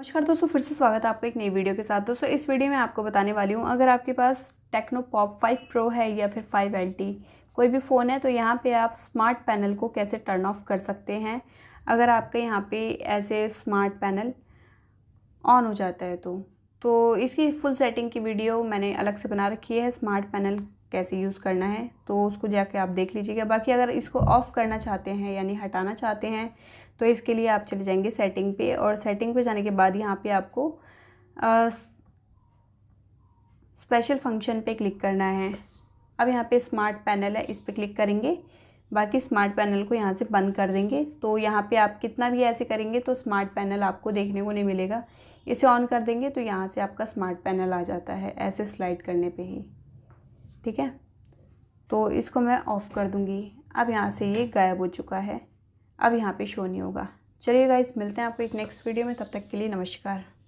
नमस्कार दोस्तों फिर से स्वागत है आपका एक नई वीडियो के साथ दोस्तों इस वीडियो में आपको बताने वाली हूँ अगर आपके पास टेक्नो पॉप फाइव प्रो है या फिर फाइव एल कोई भी फ़ोन है तो यहाँ पे आप स्मार्ट पैनल को कैसे टर्न ऑफ कर सकते हैं अगर आपके यहाँ पे ऐसे स्मार्ट पैनल ऑन हो जाता है तो तो इसकी फुल सेटिंग की वीडियो मैंने अलग से बना रखी है स्मार्ट पैनल कैसे यूज़ करना है तो उसको जाके आप देख लीजिएगा बाकी अगर इसको ऑफ़ करना चाहते हैं यानी हटाना चाहते हैं तो इसके लिए आप चले जाएंगे सेटिंग पे और सेटिंग पे जाने के बाद यहाँ पे आपको स्पेशल फंक्शन पे क्लिक करना है अब यहाँ पे स्मार्ट पैनल है इस पर क्लिक करेंगे बाकी स्मार्ट पैनल को यहाँ से बंद कर देंगे तो यहाँ पे आप कितना भी ऐसे करेंगे तो स्मार्ट पैनल आपको देखने को नहीं मिलेगा इसे ऑन कर देंगे तो यहाँ से आपका स्मार्ट पैनल आ जाता है ऐसे स्लाइड करने पे ही ठीक है तो इसको मैं ऑफ़ कर दूँगी अब यहाँ से ये गायब हो चुका है अब यहाँ पे शो नहीं होगा चलिए गाइस मिलते हैं आपको एक नेक्स्ट वीडियो में तब तक के लिए नमस्कार